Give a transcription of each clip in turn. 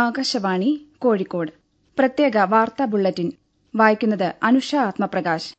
ആകാശവാണി കോഴിക്കോട് പ്രത്യേക വാർത്താ ബുള്ളറ്റിൻ വായിക്കുന്നത് അനുഷ ആത്മപ്രകാശ്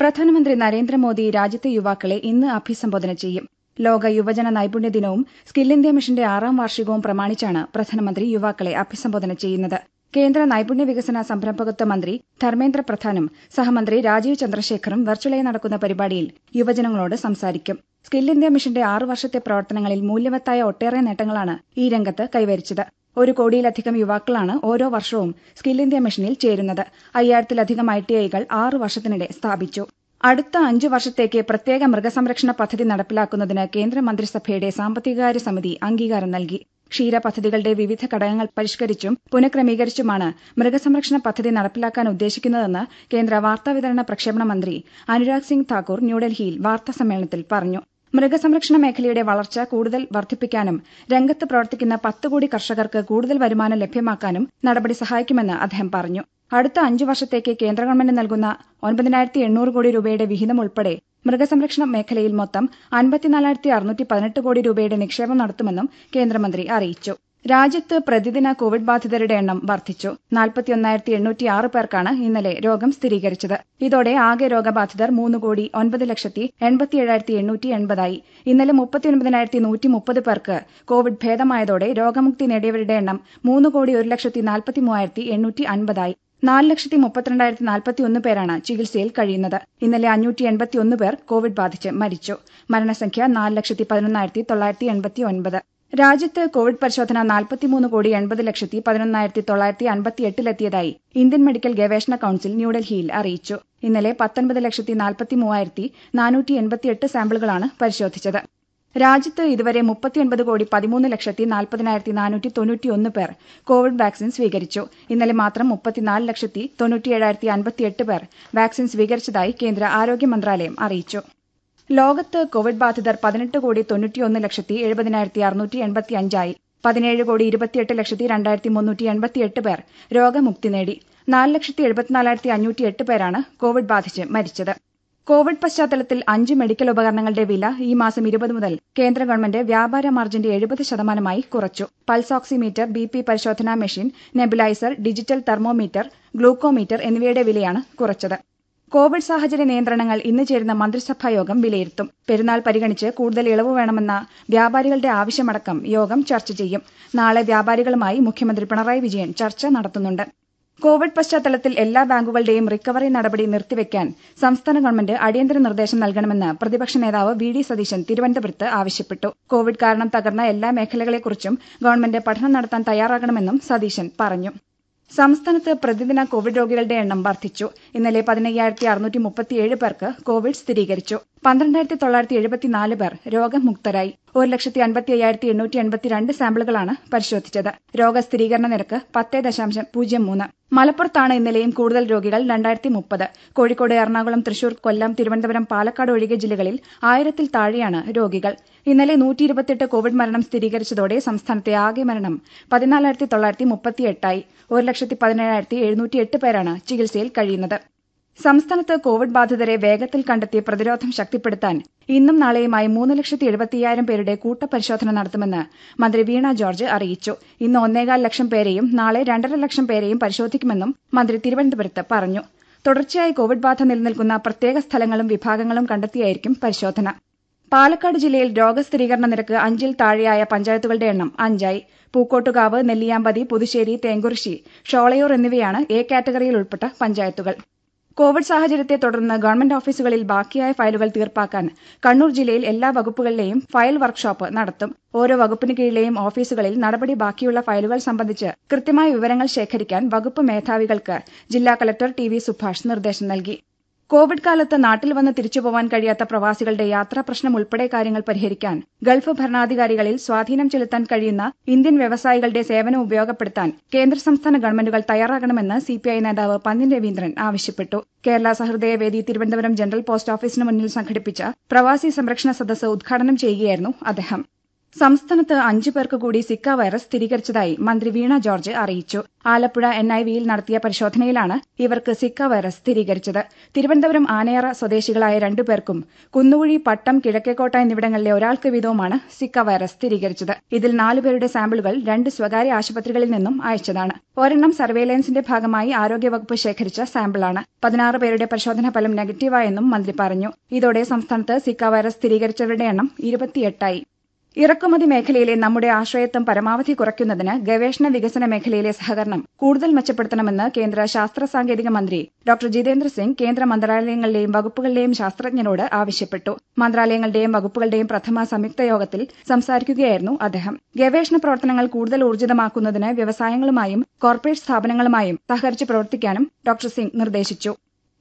പ്രധാനമന്ത്രി നരേന്ദ്രമോദി രാജ്യത്തെ യുവാക്കളെ ഇന്ന് അഭിസംബോധന ചെയ്യും ലോക യുവജന നൈപുണ്യ ദിനവും സ്കിൽ ഇന്ത്യ മിഷന്റെ ആറാം വാർഷികവും പ്രമാണിച്ചാണ് പ്രധാനമന്ത്രി യുവാക്കളെ അഭിസംബോധന ചെയ്യുന്നത് കേന്ദ്ര നൈപുണ്യ വികസന സംരംഭകത്വ മന്ത്രി ധർമ്മേന്ദ്ര പ്രധാനും സഹമന്ത്രി രാജീവ് ചന്ദ്രശേഖറും വെർച്വലായി നടക്കുന്ന പരിപാടിയിൽ യുവജനങ്ങളോട് സംസാരിക്കും സ്കിൽ ഇന്ത്യ മിഷന്റെ ആറു വർഷത്തെ പ്രവർത്തനങ്ങളിൽ മൂല്യവത്തായ ഒട്ടേറെ നേട്ടങ്ങളാണ് ഈ രംഗത്ത് കൈവരിച്ചത് ഒരു കോടിയിലധികം യുവാക്കളാണ് ഓരോ വർഷവും സ്കിൽ ഇന്ത്യ മിഷനിൽ ചേരുന്നത് അയ്യായിരത്തിലധികം ഐടിഐകൾ ആറു വർഷത്തിനിടെ സ്ഥാപിച്ചു അടുത്ത അഞ്ച് വർഷത്തേക്ക് പ്രത്യേക മൃഗസംരക്ഷണ പദ്ധതി നടപ്പിലാക്കുന്നതിന് കേന്ദ്രമന്ത്രിസഭയുടെ സാമ്പത്തികകാര്യ സമിതി അംഗീകാരം നൽകി ക്ഷീര പദ്ധതികളുടെ വിവിധ ഘടകങ്ങൾ പരിഷ്കരിച്ചും പുനഃക്രമീകരിച്ചുമാണ് മൃഗസംരക്ഷണ പദ്ധതി നടപ്പിലാക്കാൻ ഉദ്ദേശിക്കുന്നതെന്ന് കേന്ദ്ര വാർത്താവിതരണ പ്രക്ഷേപണ മന്ത്രി അനുരാഗ് സിംഗ് താക്കൂർ ന്യൂഡൽഹിയിൽ വാർത്താസമ്മേളനത്തിൽ പറഞ്ഞു മൃഗസംരക്ഷണ മേഖലയുടെ വളർച്ച കൂടുതൽ വർദ്ധിപ്പിക്കാനും രംഗത്ത് പ്രവർത്തിക്കുന്ന കോടി കർഷകർക്ക് കൂടുതൽ വരുമാനം ലഭ്യമാക്കാനും നടപടി സഹായിക്കുമെന്ന് അദ്ദേഹം പറഞ്ഞു അടുത്ത അഞ്ചു വർഷത്തേക്ക് കേന്ദ്ര ഗവൺമെന്റ് നൽകുന്ന ഒൻപതിനായിരത്തി എണ്ണൂറ് കോടി രൂപയുടെ വിഹിതം ഉൾപ്പെടെ മൃഗസംരക്ഷണ മേഖലയിൽ മൊത്തം അൻപത്തിനാലായിരത്തി അറുന്നൂറ്റി പതിനെട്ട് കോടി രൂപയുടെ നിക്ഷേപം നടത്തുമെന്നും കേന്ദ്രമന്ത്രി അറിയിച്ചു രാജ്യത്ത് പ്രതിദിന കോവിഡ് ബാധിതരുടെ എണ്ണം വർദ്ധിച്ചു പേർക്കാണ് ഇന്നലെ രോഗം സ്ഥിരീകരിച്ചത് ഇതോടെ ആകെ രോഗബാധിതർ മൂന്ന് കോടി ഒൻപത് ലക്ഷത്തി എൺപത്തിയേഴായിരത്തി എണ്ണൂറ്റി എൺപതായി ഇന്നലെ മുപ്പത്തിയൊൻപതിനായിരത്തി നൂറ്റി മുപ്പത് പേർക്ക് കോവിഡ് ഭേദമായതോടെ രോഗമുക്തി നേടിയവരുടെ എണ്ണം മൂന്ന് കോടി ഒരു ലക്ഷത്തി നാൽപ്പത്തി മൂവായിരത്തി എണ്ണൂറ്റി അൻപതായി നാല് ലക്ഷത്തി മുപ്പത്തിരണ്ടായിരത്തി നാൽപ്പത്തിയൊന്ന് പേരാണ് ചികിത്സയിൽ കഴിയുന്നത് ഇന്നലെ അഞ്ഞൂറ്റി എൺപത്തിയൊന്ന് പേർ കോവിഡ് ബാധിച്ച് മരിച്ചു മരണസംഖ്യ നാല് ലക്ഷത്തി പതിനൊന്നായിരത്തി തൊള്ളായിരത്തി എൺപത്തി ഒൻപത് രാജ്യത്ത് കോവിഡ് പരിശോധന നാൽപ്പത്തിമൂന്ന് കോടി എൺപത് ലക്ഷത്തി പതിനൊന്നായിരത്തി തൊള്ളായിരത്തി അമ്പത്തിയെട്ടിലെത്തിയതായി ഇന്ത്യൻ മെഡിക്കൽ ഗവേഷണ കൌൺസിൽ ന്യൂഡൽഹിയിൽ അറിയിച്ചു ഇന്നലെ പത്തൊൻപത് ലക്ഷത്തി നാൽപ്പത്തിമൂവായിരത്തി നാനൂറ്റി എൺപത്തിയെട്ട് സാമ്പിളുകളാണ് പരിശോധിച്ചത് രാജ്യത്ത് ഇതുവരെ മുപ്പത്തിയൊൻപത് കോടി പതിമൂന്ന് ലക്ഷത്തി നാൽപ്പതിനായിരത്തി നാനൂറ്റി തൊണ്ണൂറ്റിയൊന്ന് പേർ കോവിഡ് വാക്സിൻ സ്വീകരിച്ചു ഇന്നലെ മാത്രം മുപ്പത്തിനാല് ലക്ഷത്തി തൊണ്ണൂറ്റിയേഴായിരത്തി അൻപത്തിയെട്ട് പേർ വാക്സിൻ സ്വീകരിച്ചതായി കേന്ദ്ര ആരോഗ്യ മന്ത്രാലയം അറിയിച്ചു ലോകത്ത് കോവിഡ് ബാധിതർ പതിനെട്ട് കോടി തൊണ്ണൂറ്റിയൊന്ന് ലക്ഷത്തി എഴുപതിനായിരത്തി അറുനൂറ്റി അഞ്ചായി പതിനേഴ് കോടി ഇരുപത്തിയെട്ട് ലക്ഷത്തി രണ്ടായിരത്തി മുന്നൂറ്റി എൺപത്തിയെട്ട് പേർ രോഗമുക്തി നേടി നാല് ലക്ഷത്തി എഴുപത്തിനാലായിരത്തി അഞ്ഞൂറ്റി എട്ട് പേരാണ് കോവിഡ് ബാധിച്ച് മരിച്ചത് കോവിഡ് പശ്ചാത്തലത്തിൽ അഞ്ച് മെഡിക്കൽ ഉപകരണങ്ങളുടെ വില ഈ മാസം ഇരുപത് മുതൽ കേന്ദ്ര ഗവൺമെന്റ് വ്യാപാര മാർജിന്റെ എഴുപത് ശതമാനമായി കുറച്ചു പൾസ് ഓക്സിമീറ്റർ ബി പി പരിശോധനാ machine nebuliser digital thermometer glucometer എന്നിവയുടെ വിലയാണ് കുറച്ചത് കോവിഡ് സാഹചര്യ നിയന്ത്രണങ്ങൾ ഇന്ന് ചേരുന്ന യോഗം വിലയിരുത്തും പെരുന്നാൾ പരിഗണിച്ച് കൂടുതൽ ഇളവ് വേണമെന്ന വ്യാപാരികളുടെ ആവശ്യമടക്കം യോഗം ചർച്ച ചെയ്യും നാളെ വ്യാപാരികളുമായി മുഖ്യമന്ത്രി പിണറായി വിജയൻ ചർച്ച നടത്തുന്നുണ്ട് കോവിഡ് പശ്ചാത്തലത്തിൽ എല്ലാ ബാങ്കുകളുടെയും റിക്കവറി നടപടി നിർത്തിവെക്കാൻ സംസ്ഥാന ഗവൺമെന്റ് അടിയന്തര നിർദ്ദേശം നൽകണമെന്ന് പ്രതിപക്ഷ നേതാവ് വി ഡി സതീശൻ തിരുവനന്തപുരത്ത് ആവശ്യപ്പെട്ടു കോവിഡ് കാരണം തകർന്ന എല്ലാ മേഖലകളെക്കുറിച്ചും ഗവൺമെന്റ് പഠനം നടത്താൻ തയ്യാറാകണമെന്നും സതീശൻ പറഞ്ഞു സംസ്ഥാനത്ത് പ്രതിദിന കോവിഡ് രോഗികളുടെ എണ്ണം വർദ്ധിച്ചു ഇന്നലെ പേർക്ക് കോവിഡ് സ്ഥിരീകരിച്ചു പേർ രോഗമുക്തരായി സാമ്പിളുകളാണ് പരിശോധിച്ചത് രോഗസ്ഥിരീകരണ നിരക്ക് പത്ത് ദശാംശം പൂജ്യം മൂന്ന് മലപ്പുറത്താണ് ഇന്നലെയും കൂടുതൽ രോഗികൾ കോഴിക്കോട് എറണാകുളം തൃശൂർ കൊല്ലം തിരുവനന്തപുരം പാലക്കാട് ഒഴികെ ജില്ലകളിൽ ആയിരത്തിൽ താഴെയാണ് രോഗികൾ ഇന്നലെ കോവിഡ് മരണം സ്ഥിരീകരിച്ചതോടെ സംസ്ഥാനത്തെ ആകെ മരണം പേരാണ് ചികിത്സയിൽ കഴിയുന്നത് സംസ്ഥാനത്ത് കോവിഡ് ബാധിതരെ വേഗത്തിൽ കണ്ടെത്തി പ്രതിരോധം ശക്തിപ്പെടുത്താൻ ഇന്നും നാളെയുമായി മൂന്ന് ലക്ഷത്തി എഴുപത്തിയായിരം പേരുടെ കൂട്ടപരിശോധന നടത്തുമെന്ന് മന്ത്രി വീണ ജോർജ് അറിയിച്ചു ഇന്ന് ഒന്നേകാൽ ലക്ഷം പേരെയും നാളെ രണ്ടര ലക്ഷം പേരെയും പരിശോധിക്കുമെന്നും മന്ത്രി തിരുവനന്തപുരത്ത് പറഞ്ഞു തുടർച്ചയായി കോവിഡ് ബാധ നിലനിൽക്കുന്ന പ്രത്യേക സ്ഥലങ്ങളും വിഭാഗങ്ങളും കണ്ടെത്തിയായിരിക്കും പരിശോധന പാലക്കാട് ജില്ലയിൽ രോഗസ്ഥിരീകരണ നിരക്ക് അഞ്ചിൽ താഴെയായ പഞ്ചായത്തുകളുടെ എണ്ണം അഞ്ചായി പൂക്കോട്ടുകാവ് നെല്ലിയാമ്പതി പുതുശ്ശേരി തേങ്കുറിശ്ശി ഷോളയൂർ എന്നിവയാണ് എ കാറ്റഗറിയിൽ ഉൾപ്പെട്ട പഞ്ചായത്തുകൾ കോവിഡ് സാഹചര്യത്തെ തുടർന്ന് ഗവൺമെന്റ് ഓഫീസുകളിൽ ബാക്കിയായ ഫയലുകൾ തീർപ്പാക്കാൻ കണ്ണൂർ ജില്ലയിൽ എല്ലാ വകുപ്പുകളിലെയും ഫയൽ വർക്ക്ഷോപ്പ് നടത്തും ഓരോ വകുപ്പിന് കീഴിലെയും ഓഫീസുകളിൽ നടപടി ബാക്കിയുള്ള ഫയലുകൾ സംബന്ധിച്ച് കൃത്യമായ വിവരങ്ങൾ ശേഖരിക്കാൻ വകുപ്പ് മേധാവികൾക്ക് ജില്ലാ കലക്ടർ ടി വി സുഭാഷ് നിർദ്ദേശം നൽകി കോവിഡ് കാലത്ത് നാട്ടിൽ വന്ന് തിരിച്ചുപോവാൻ കഴിയാത്ത പ്രവാസികളുടെ പ്രശ്നം ഉൾപ്പെടെ കാര്യങ്ങൾ പരിഹരിക്കാൻ ഗൾഫ് ഭരണാധികാരികളിൽ സ്വാധീനം ചെലുത്താൻ കഴിയുന്ന ഇന്ത്യൻ വ്യവസായികളുടെ സേവനം ഉപയോഗപ്പെടുത്താൻ കേന്ദ്ര സംസ്ഥാന ഗവൺമെന്റുകൾ തയ്യാറാകണമെന്ന് സിപിഐ നേതാവ് പന്നിൻ രവീന്ദ്രൻ ആവശ്യപ്പെട്ടു കേരള സഹൃദയ വേദി തിരുവനന്തപുരം ജനറൽ പോസ്റ്റ് ഓഫീസിന് മുന്നിൽ സംഘടിപ്പിച്ച പ്രവാസി സംരക്ഷണ സദസ്സ് ഉദ്ഘാടനം ചെയ്യുകയായിരുന്നു അദ്ദേഹം സംസ്ഥാനത്ത് അഞ്ച് പേർക്ക് കൂടി സിക്ക വൈറസ് സ്ഥിരീകരിച്ചതായി മന്ത്രി വീണ ജോർജ് അറിയിച്ചു ആലപ്പുഴ എൻ ഐ വിയിൽ നടത്തിയ പരിശോധനയിലാണ് ഇവർക്ക് സിക്ക വൈറസ് സ്ഥിരീകരിച്ചത് തിരുവനന്തപുരം ആനയറ സ്വദേശികളായ രണ്ടു പേർക്കും കുന്നുകുഴി പട്ടം കിഴക്കേക്കോട്ട എന്നിവിടങ്ങളിലെ ഒരാൾക്ക് വീതവുമാണ് സിക്ക വൈറസ് സ്ഥിരീകരിച്ചത് ഇതിൽ നാലുപേരുടെ സാമ്പിളുകൾ രണ്ട് സ്വകാര്യ ആശുപത്രികളിൽ നിന്നും അയച്ചതാണ് ഒരെണ്ണം സർവേലൻസിന്റെ ഭാഗമായി ആരോഗ്യവകുപ്പ് ശേഖരിച്ച സാമ്പിളാണ് പതിനാറ് പേരുടെ പരിശോധനാ ഫലം നെഗറ്റീവായെന്നും മന്ത്രി പറഞ്ഞു ഇതോടെ സംസ്ഥാനത്ത് സിക്ക വൈറസ് സ്ഥിരീകരിച്ചവരുടെ എണ്ണം ഇരുപത്തിയെട്ടായി ഇറക്കുമതി മേഖലയിലെ നമ്മുടെ ആശ്രയത്വം പരമാവധി കുറയ്ക്കുന്നതിന് ഗവേഷണ വികസന മേഖലയിലെ സഹകരണം കൂടുതൽ മെച്ചപ്പെടുത്തണമെന്ന് കേന്ദ്ര ശാസ്ത്ര സാങ്കേതിക മന്ത്രി ഡോ സിംഗ് കേന്ദ്ര മന്ത്രാലയങ്ങളുടെയും വകുപ്പുകളുടെയും ശാസ്ത്രജ്ഞരോട് ആവശ്യപ്പെട്ടു മന്ത്രാലയങ്ങളുടെയും വകുപ്പുകളുടെയും പ്രഥമ സംയുക്ത യോഗത്തിൽ സംസാരിക്കുകയായിരുന്നു അദ്ദേഹം ഗവേഷണ പ്രവർത്തനങ്ങൾ കൂടുതൽ ഊർജ്ജിതമാക്കുന്നതിന് വ്യവസായങ്ങളുമായും കോർപ്പറേറ്റ് സ്ഥാപനങ്ങളുമായും സഹകരിച്ച് പ്രവർത്തിക്കാനും ഡോ സിംഗ് നിർദ്ദേശിച്ചു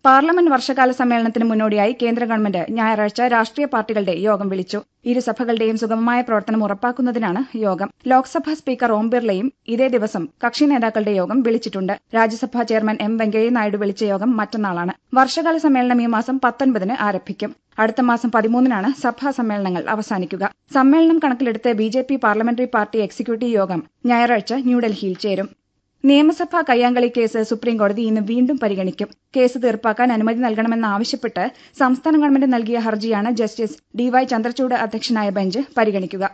പാർലമെന്റ് വർഷകാല സമ്മേളനത്തിന് മുന്നോടിയായി കേന്ദ്ര ഗവൺമെന്റ് ഞായറാഴ്ച രാഷ്ട്രീയ പാർട്ടികളുടെ യോഗം വിളിച്ചു ഇരുസഭകളുടെയും സുഗമമായ പ്രവർത്തനം ഉറപ്പാക്കുന്നതിനാണ് യോഗം ലോക്സഭാ സ്പീക്കർ ഓം ബിർളയും ഇതേ ദിവസം കക്ഷി നേതാക്കളുടെ യോഗം വിളിച്ചിട്ടുണ്ട് രാജ്യസഭാ ചെയർമാൻ എം വെങ്കയ്യ നായിഡു വിളിച്ച യോഗം മറ്റന്നാളാണ് വർഷകാല സമ്മേളനം ഈ മാസം പത്തൊൻപതിന് ആരംഭിക്കും അടുത്ത മാസം പതിമൂന്നിനാണ് സഭാ സമ്മേളനങ്ങൾ അവസാനിക്കുക സമ്മേളനം കണക്കിലെടുത്ത് ബിജെപി പാർലമെന്ററി പാർട്ടി എക്സിക്യൂട്ടീവ് യോഗം ഞായറാഴ്ച ന്യൂഡൽഹിയിൽ ചേരും നിയമസഭാ കേസ് സുപ്രീംകോടതി ഇന്ന് വീണ്ടും പരിഗണിക്കും കേസ് തീർപ്പാക്കാൻ അനുമതി നൽകണമെന്നാവശ്യപ്പെട്ട് സംസ്ഥാന ഗവൺമെന്റ് നൽകിയ ഹർജിയാണ് ജസ്റ്റിസ് ഡി വൈ ചന്ദ്രചൂഡ് അധ്യക്ഷനായ ബെഞ്ച് പരിഗണിക്കുക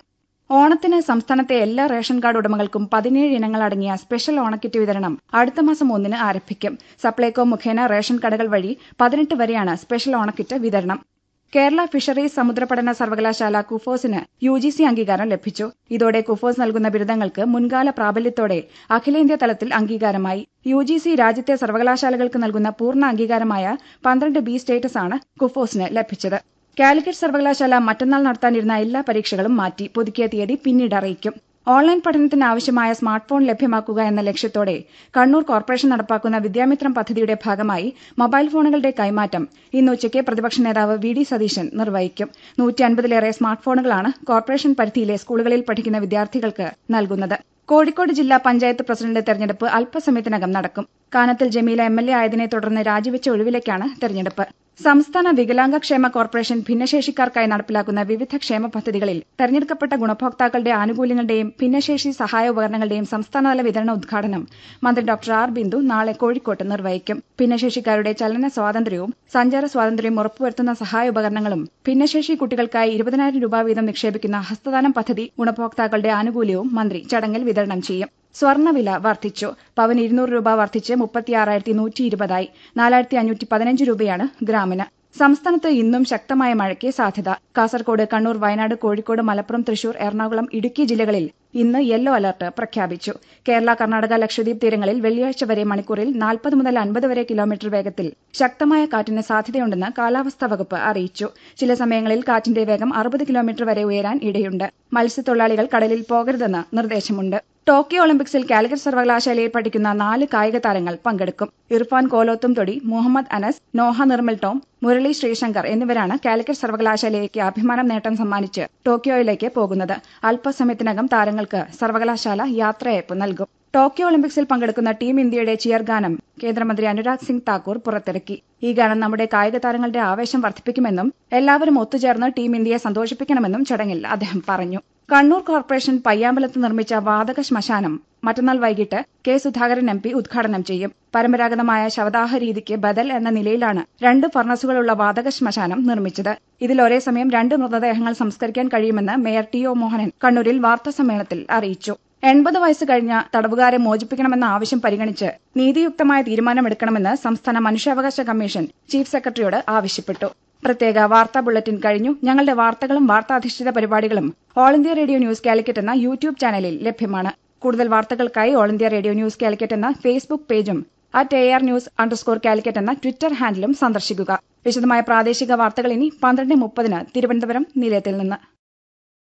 ഓണത്തിന് സംസ്ഥാനത്തെ എല്ലാ റേഷൻ കാർഡ് ഉടമകൾക്കും പതിനേഴ് ഇനങ്ങൾ അടങ്ങിയ സ്പെഷ്യൽ ഓണക്കിറ്റ് വിതരണം അടുത്ത മാസം ഒന്നിന് ആരംഭിക്കും സപ്ലൈകോ മുഖേന റേഷൻ കടകൾ വഴി പതിനെട്ട് വരെയാണ് സ്പെഷ്യൽ ഓണക്കിറ്റ് വിതരണം കേരള ഫിഷറീസ് സമുദ്രപഠന സർവകലാശാല കുഫോസിന് യുജിസി അംഗീകാരം ലഭിച്ചു ഇതോടെ കുഫോസ് നൽകുന്ന ബിരുദങ്ങൾക്ക് മുൻകാല പ്രാബല്യത്തോടെ അഖിലേന്ത്യാ തലത്തിൽ അംഗീകാരമായി യുജിസി രാജ്യത്തെ സർവകലാശാലകൾക്ക് നൽകുന്ന പൂർണ്ണ അംഗീകാരമായ പന്ത്രണ്ട് ബി സ്റ്റേറ്റസാണ് കുഫോസിന് ലഭിച്ചത് കാലിക്കറ്റ് സർവകലാശാല മറ്റന്നാൾ നടത്താനിരുന്ന എല്ലാ പരീക്ഷകളും മാറ്റി പുതുക്കിയ തീയതി പിന്നീട് അറിയിക്കും ഓൺലൈൻ പഠനത്തിനാവശ്യമായ സ്മാർട്ട് ഫോൺ ലഭ്യമാക്കുക എന്ന ലക്ഷ്യത്തോടെ കണ്ണൂർ കോർപ്പറേഷൻ നടപ്പാക്കുന്ന വിദ്യാമിത്രം പദ്ധതിയുടെ ഭാഗമായി മൊബൈൽ ഫോണുകളുടെ കൈമാറ്റം ഇന്ന് ഉച്ചയ്ക്ക് പ്രതിപക്ഷ നേതാവ് വി ഡി സതീശൻ നിർവഹിക്കും നൂറ്റൻപതിലേറെ സ്മാർട്ട് ഫോണുകളാണ് കോർപ്പറേഷൻ പരിധിയിലെ സ്കൂളുകളിൽ പഠിക്കുന്ന വിദ്യാർത്ഥികൾക്ക് നൽകുന്നത് കോഴിക്കോട് ജില്ലാ പഞ്ചായത്ത് പ്രസിഡന്റ് തെരഞ്ഞെടുപ്പ് അല്പസമയത്തിനകം നടക്കും Kanathil Jameela M L A ആയതിനെ തുടർന്ന് രാജിവെച്ച ഒഴിവിലേക്കാണ് തെരഞ്ഞെടുപ്പ് സംസ്ഥാന വികലാംഗ ക്ഷേമ കോർപ്പറേഷൻ ഭിന്നശേഷിക്കാർക്കായി നടപ്പിലാക്കുന്ന വിവിധ ക്ഷേമ പദ്ധതികളിൽ തെരഞ്ഞെടുക്കപ്പെട്ട ഗുണഭോക്താക്കളുടെ ആനുകൂല്യങ്ങളുടെയും ഭിന്നശേഷി സഹായ ഉപകരണങ്ങളുടെയും സംസ്ഥാനതല വിതരണ ഉദ്ഘാടനം മന്ത്രി ഡോ ആർ ബിന്ദു നാളെ കോഴിക്കോട്ട് നിർവഹിക്കും ഭിന്നശേഷിക്കാരുടെ ചലന സ്വാതന്ത്ര്യവും സഞ്ചാര സ്വാതന്ത്ര്യവും ഉറപ്പുവരുത്തുന്ന സഹായ ഉപകരണങ്ങളും ഭിന്നശേഷി കുട്ടികൾക്കായി ഇരുപതിനായിരം രൂപ വീതം നിക്ഷേപിക്കുന്ന ഹസ്തദാനം പദ്ധതി ഗുണഭോക്താക്കളുടെ ആനുകൂല്യവും മന്ത്രി ചടങ്ങിൽ വിതരണം ചെയ്യും സ്വർണ്ണവില വർദ്ധിച്ചു പവൻ ഇരുന്നൂറ് രൂപ വർദ്ധിച്ച് മുപ്പത്തിയാറായിരത്തി നാലായിരത്തി പതിനഞ്ച് രൂപയാണ് ഗ്രാമിന് സംസ്ഥാനത്ത് ഇന്നും ശക്തമായ മഴയ്ക്ക് സാധ്യത കാസർകോട് കണ്ണൂർ വയനാട് കോഴിക്കോട് മലപ്പുറം തൃശൂർ എറണാകുളം ഇടുക്കി ജില്ലകളിൽ ഇന്ന് യെല്ലോ അലർട്ട് പ്രഖ്യാപിച്ചു കേരള കർണാടക ലക്ഷദ്വീപ് തീരങ്ങളിൽ വെള്ളിയാഴ്ച വരെ മണിക്കൂറിൽ നാൽപ്പത് മുതൽ അൻപത് വരെ കിലോമീറ്റർ വേഗത്തിൽ ശക്തമായ കാറ്റിന് സാധ്യതയുണ്ടെന്ന് കാലാവസ്ഥാ വകുപ്പ് അറിയിച്ചു ചില സമയങ്ങളിൽ കാറ്റിന്റെ വേഗം അറുപത് കിലോമീറ്റർ വരെ ഉയരാൻ ഇടയുണ്ട് മത്സ്യത്തൊഴിലാളികൾ കടലിൽ പോകരുതെന്ന് നിർദ്ദേശമുണ്ട് ടോക്കിയോ ഒളിമ്പിക്സിൽ കാലിക്കറ്റ് സർവകലാശാലയിൽ പഠിക്കുന്ന നാല് കായിക താരങ്ങൾ പങ്കെടുക്കും ഇർഫാൻ കോലോത്തുംതൊടി മുഹമ്മദ് അനസ് നോഹ നിർമ്മൽ ടോം മുരളി ശ്രീശങ്കർ എന്നിവരാണ് കാലിക്കറ്റ് സർവകലാശാലയ്ക്ക് അഭിമാനം നേട്ടം സമ്മാനിച്ച് ടോക്കിയോയിലേക്ക് പോകുന്നത് അല്പസമയത്തിനകം താരങ്ങൾക്ക് സർവകലാശാല യാത്രയയപ്പ് നൽകും ടോക്കിയോ ഒളിമ്പിക്സിൽ പങ്കെടുക്കുന്ന ടീം ഇന്ത്യയുടെ ചിയർ ഗാനം കേന്ദ്രമന്ത്രി അനുരാഗ് സിംഗ് താക്കൂർ പുറത്തിറക്കി ഈ ഗാനം നമ്മുടെ കായിക താരങ്ങളുടെ ആവേശം വർദ്ധിപ്പിക്കുമെന്നും എല്ലാവരും ഒത്തുചേർന്ന് ടീം ഇന്ത്യയെ സന്തോഷിപ്പിക്കണമെന്നും ചടങ്ങിൽ അദ്ദേഹം പറഞ്ഞു കണ്ണൂർ കോർപ്പറേഷൻ പയ്യാമ്പലത്ത് നിർമ്മിച്ച വാതക ശ്മശാനം മറ്റന്നാൾ വൈകിട്ട് കെ സുധാകരൻ എം പി ഉദ്ഘാടനം ചെയ്യും പരമ്പരാഗതമായ ശവദാഹ രീതിക്ക് ബദൽ എന്ന നിലയിലാണ് രണ്ട് ഫർണസുകളുള്ള വാതക ശ്മശാനം നിർമ്മിച്ചത് ഇതിൽ ഒരേ സമയം രണ്ട് മൃതദേഹങ്ങൾ സംസ്കരിക്കാൻ കഴിയുമെന്ന് മേയർ ടി ഒ മോഹനൻ കണ്ണൂരിൽ വാർത്താസമ്മേളനത്തിൽ അറിയിച്ചു എൺപത് വയസ്സ് കഴിഞ്ഞ തടവുകാരെ മോചിപ്പിക്കണമെന്ന ആവശ്യം പരിഗണിച്ച് നീതിയുക്തമായ തീരുമാനമെടുക്കണമെന്ന് സംസ്ഥാന മനുഷ്യാവകാശ കമ്മീഷൻ ചീഫ് സെക്രട്ടറിയോട് ആവശ്യപ്പെട്ടു പ്രത്യേക വാർത്താ ബുള്ളറ്റിൻ കഴിഞ്ഞു ഞങ്ങളുടെ വാർത്തകളും വാർത്താധിഷ്ഠിത പരിപാടികളും All India Radio News Calicut എന്ന യൂട്യൂബ് ചാനലിൽ ലഭ്യമാണ് കൂടുതൽ വാർത്തകൾക്കായി All India Radio News Calicut എന്ന ഫേസ്ബുക്ക് പേജും at A R news underscore Calicut എന്ന ട്വിറ്റർ ഹാൻഡിലും സന്ദർശിക്കുക വിശദമായ പ്രാദേശിക വാർത്തകൾ ഇനി പന്ത്രണ്ട് മുപ്പതിന് തിരുവനന്തപുരം നിലയത്തിൽ നിന്ന്